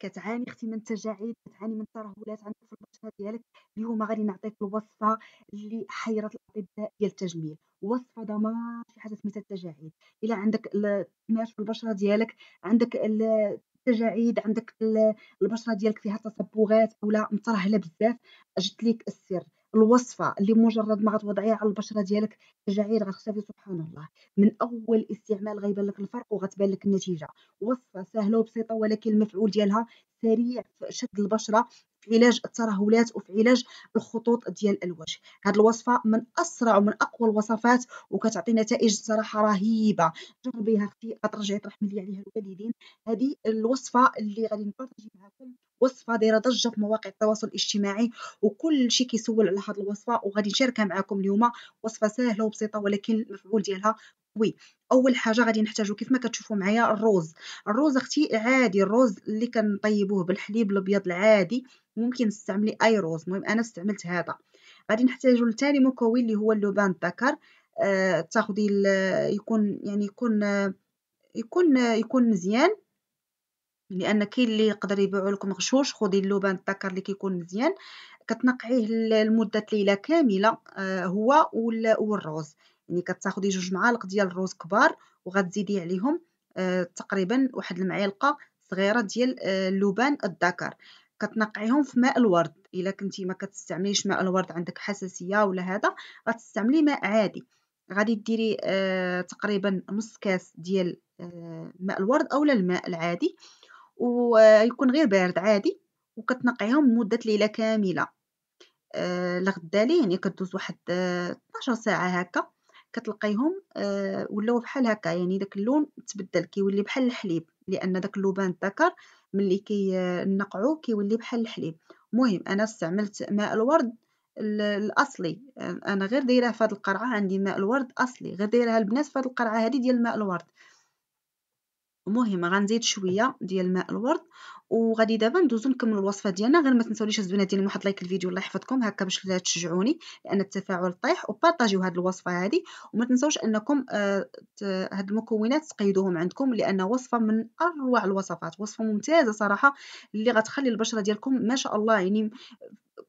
كتعاني اختي من التجاعيد كتعاني من ترهلات عندك في البشره ديالك اليوم غادي نعطيك الوصفه اللي حيرت الاطباء ديال التجميل وصفه دمار شي حاجه سميتها التجاعيد الا عندك التجميل في البشره ديالك عندك التجاعيد عندك البشره ديالك فيها تصبغات اولا مترهله بزاف جبت ليك السر الوصفه اللي مجرد ما غتوضعيها على البشره ديالك الجعير غتختفي سبحان الله من اول استعمال غيبان لك الفرق وغتبان لك النتيجه وصفه سهله وبسيطه ولكن المفعول ديالها سريع في شد البشره في علاج الترهلات وفي علاج الخطوط ديال الوجه هذه الوصفه من اسرع ومن اقوى الوصفات وكتعطي نتائج صراحه رهيبه جربيها اختي غترجعي ترحمي لي عليها الوالدين هذه الوصفه اللي غادي نبارطاجي معكم وصفه دايره ضجه في مواقع التواصل الاجتماعي وكل شيء كيسول على هذه الوصفه وغادي نشاركها معكم اليوم وصفه سهله وبسيطه ولكن المفعول ديالها وي اول حاجه غادي نحتاجو كيف ما كتشوفوا معايا الروز الروز اختي عادي الروز اللي كنطيبوه بالحليب الابيض العادي ممكن تستعملي اي روز المهم انا استعملت هذا غادي نحتاجو لثاني مكون اللي هو اللبان الذكر آه تاخدي يكون يعني يكون يكون يكون مزيان لان كاين اللي يقدر يبيعوا لكم غشوش خدي اللبان الذكر اللي كيكون مزيان كتنقعيه لمده ليله كامله آه، هو والروز يعني كتاخدي جوج معالق ديال الروز كبار وغتزيدي عليهم آه، تقريبا واحد المعلقه صغيره ديال اللبان آه، الذكر كتنقعيهم في ماء الورد الا كنتي ما كتستعمليش ماء الورد عندك حساسيه ولا هذا غتستعملي ماء عادي غادي ديري آه تقريبا نص كاس ديال آه ماء الورد اولا الماء العادي ويكون غير بارد عادي وكتنقعيهم مده ليله كامله آه لغدا ليه يعني كدوز واحد 12 آه، ساعه هكا كتلقيهم آه، ولاو بحال هكا يعني داك اللون تبدل كيولي بحال الحليب لان داك اللبان الذكر ملي كينقعو آه، كيولي بحال الحليب مهم انا استعملت ماء الورد الاصلي آه، انا غير دايراه في هذه القرعه عندي ماء الورد اصلي غير دايرها البنات في هذه القرعه هذه ديال ماء الورد المهم غنزيد شويه ديال ماء الورد وغادي دابا ندوزو نكملو الوصفه ديالنا غير ما تنساونيش الزبنات ديالي واحد لايك الفيديو الله يحفظكم هكا باش تشجعوني لان التفاعل طايح وبارطاجيو هذه الوصفه هذه وما تنساوش انكم آه هاد المكونات تقيدوهم عندكم لان وصفه من اروع الوصفات وصفه ممتازه صراحه اللي غتخلي البشره ديالكم ما شاء الله يعني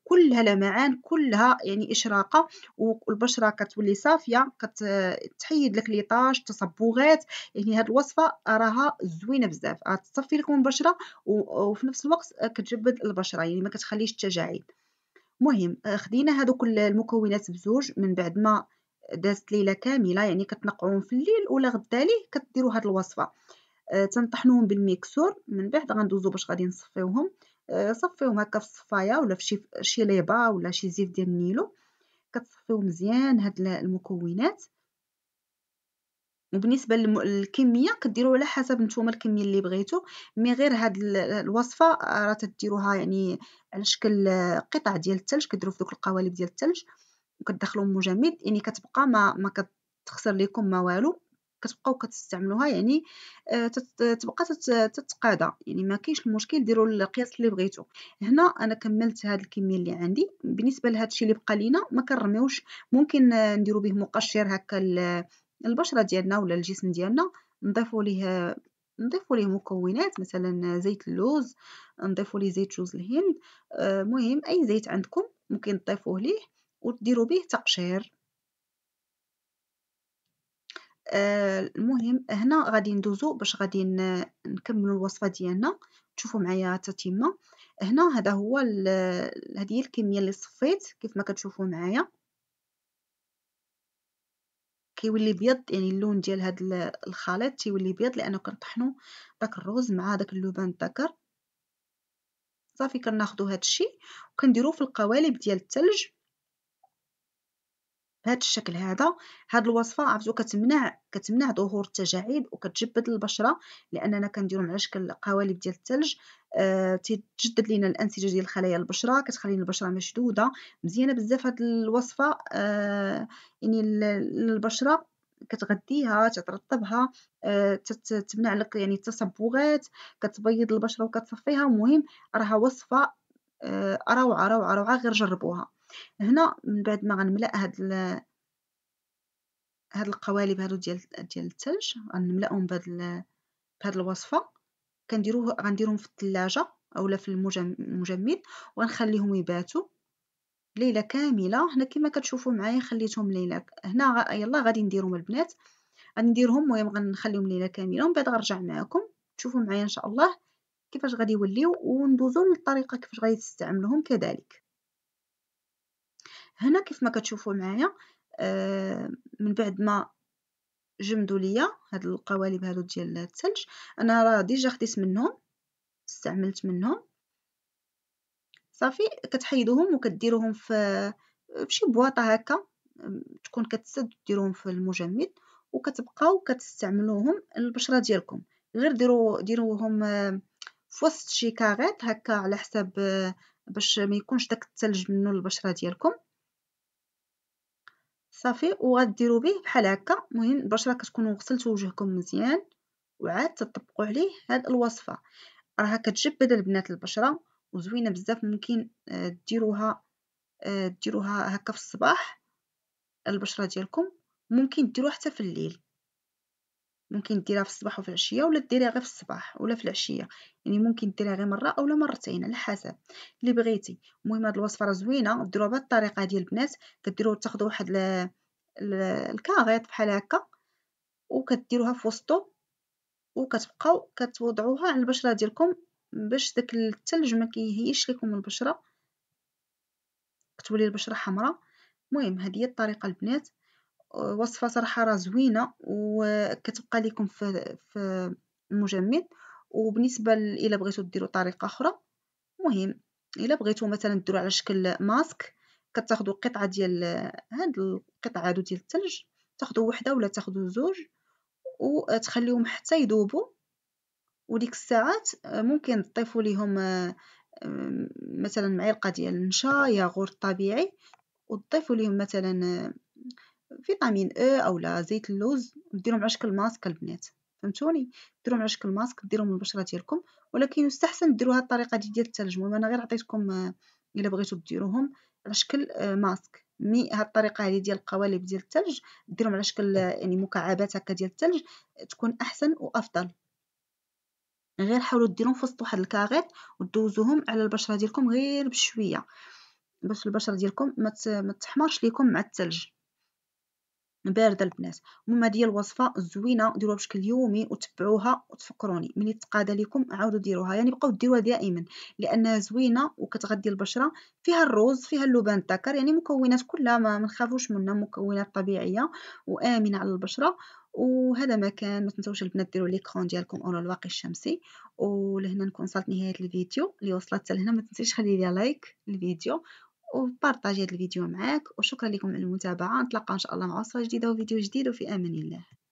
كلها لمعان كلها يعني إشراقة والبشرة كتولي صافية كتحيد لك ليطاج تصبغات يعني هاد الوصفة راها زوينة بزاف غتصفي لكم البشرة وفي نفس الوقت كتجبد البشرة يعني ما كتخليش التجاعيد مهم آه، خدينا كل المكونات بزوج من بعد ما دازت ليله كامله يعني كتنقعوهم في الليل ولا غدا ليه كديروا هاد الوصفه آه، تنطحنوهم بالميكسور من بعد غندوزو باش غادي نصفيوهم صفيهم هكا في الصفايه ولا في شي ليبه ولا شي زيت ديال النيلو كتصفيو مزيان هاد المكونات وبالنسبه للكميه كديروا على حسب نتوما الكميه اللي بغيتو مي غير هاد الوصفه آه، راه تديروها يعني على شكل آه، قطع ديال الثلج كديروا في دوك القوالب ديال الثلج وكتدخلوا مجمد يعني كتبقى ما ما كتخسر لكم ما والو كتبقاو كتستعملوها يعني آه، تبقى تتقاضى يعني ما كاينش المشكل ديروا القياس اللي بغيتو هنا انا كملت هذه الكميه اللي عندي بالنسبه لهذا الشيء اللي بقى لينا ما كنرميوش ممكن نديرو به مقشر هكا البشره ديالنا ولا الجسم ديالنا نضيفوا ليه نضيفوا ليه مكونات مثلا زيت اللوز نضيفوا ليه زيت جوز الهند المهم آه، اي زيت عندكم ممكن تضيفوه ليه وديروا به تقشير آه، المهم هنا غادي ندوزو باش غادي نكملو الوصفه ديالنا تشوفوا معايا التتمه هنا هذا هو هذه هي الكميه اللي صفيت كيف ما كتشوفوا معايا كيولي بيض يعني اللون ديال هذا الخليط تيولي بيض لانه كنطحنوا داك الرز مع داك اللبن الذكر صافي كناخذوا هذا الشيء وكنديروه في القوالب ديال الثلج بهذا الشكل هذا هاد الوصفه عرفتو كتمنع كتمنع ظهور التجاعيد وكتجبد البشره لاننا كنديرهم على شكل قوالب ديال الثلج آه، تجدد لينا الانسجه ديال خلايا البشره كتخلي البشره مشدوده مزيانه بزاف هاد الوصفه آه، يعني البشره كتغذيها تترطبها آه، تمنع لك يعني التصبغات كتبيض البشره وكتصفيها المهم راها وصفه روعه روعه روعه غير جربوها هنا من بعد ما غنملأ هاد ال... هاد القوالب هادو ديال ديال الثلج غنملاهم بهاد بهاد الوصفه كنديروه غنديرهم في الثلاجه اولا في المجمد ونخليهم يباتوا ليله كامله هنا كما كتشوفوا معايا خليتهم ليله هنا غ... يلا غادي نديرهم البنات غنديرهم المهم غنخليهم ليله كامله ومن بعد غنرجع معاكم تشوفوا معايا ان شاء الله كيفاش غادي يوليو وندوزو للطريقه كيفاش غادي تستعملوهم كذلك هنا كيف ما كتشوفوا معايا آه، من بعد ما جمدوا ليا هاد القوالب هادو ديال الثلج انا راه ديجا خديت منهم استعملت منهم صافي كتحيدوهم وكديروهم في بشي بواطه هكا تكون كتسد ديروهم في المجمد وكتبقاو كتستعملوهم البشره ديالكم غير ديرو ديروهم آه، في وسط شي كاغيط هكا على حساب آه، باش ما يكونش داك الثلج منه البشره ديالكم صافي وغديروا به بحال هكا المهم البشره كتكونوا غسلتوا وجهكم مزيان وعاد تطبقوا عليه هاد الوصفه راها كتجبد البنات البشره وزوينه بزاف ممكن آه، ديروها آه، ديروها هكا في الصباح البشره ديالكم ممكن ديروها حتى في الليل ممكن ديريها في الصباح وفي العشيه ولا ديريها غير في الصباح ولا في العشيه يعني ممكن ديريها غير مره اولا مرتين على حسب اللي بغيتي المهم هاد الوصفه راه زوينه ديروها بهاد الطريقه ديال البنات كديروا تاخذوا واحد الكاغيط بحال هكا وكديروها في وسطو وكتبقاو كتوضعوها على البشره ديالكم باش داك الثلج ما كيهيش لكم البشره كتولي البشره حمراء المهم هذه هي الطريقه البنات وصفة صراحة راه زوينة وكتبقى لكم في, في المجمد وبالنسبة الى بغيتو ديروا طريقة أخرى مهم إلا بغيتو مثلا ديروا على شكل ماسك كتاخذوا قطعة ديال هاد القطعة هادو ديال الثلج تاخذوا وحدة ولا تاخذوا زوج وتخليهم حتى يذوبوا وديك الساعات ممكن تضيفوا ليهم مثلا معلقه ديال النشا ياغورت طبيعي وتضيفوا ليهم مثلا فيتامين او أو لا زيت اللوز ديرهم على شكل ماسك البنات فهمتوني ديرهم على شكل ماسك ديرهم للبشره ديالكم ولكن يستحسن ديروا هاد الطريقه دي ديال التلجمم انا غير عطيتكم آه، الا بغيتو ديروهم على شكل آه، ماسك مي هاد الطريقه هذه ديال القوالب ديال الثلج ديرهم على شكل آه، يعني مكعبات هكا ديال الثلج تكون احسن وافضل غير حاولوا ديرهم في وسط واحد الكاغيط ودوزوهم على البشره ديالكم غير بشويه باش البشره ديالكم ما تحمرش ليكم مع الثلج بارده البنات المهم هذه هي الوصفه الزوينه ديروها بشكل يومي وتبعوها وتفكروني ملي تقاد لكم عاودوا ديروها يعني بقاو ديروها دائما لانها زوينه وكتغذي البشره فيها الروز فيها اللبان الذكر يعني مكونات كلها ما منخافوش منها مكونات طبيعيه وامنه على البشره وهذا ما كان ما تنساوش البنات ديروا ليكرون ديالكم اولا الواقي الشمسي ولهنا نكون وصلت نهايه الفيديو اللي وصلت حتى لهنا ما تنسيش خلي لي لايك للفيديو وبارطاجي هاد الفيديو معاك وشكرا لكم على المتابعه نتلاقاو ان شاء الله مع وصفه جديده وفيديو جديد وفي امان الله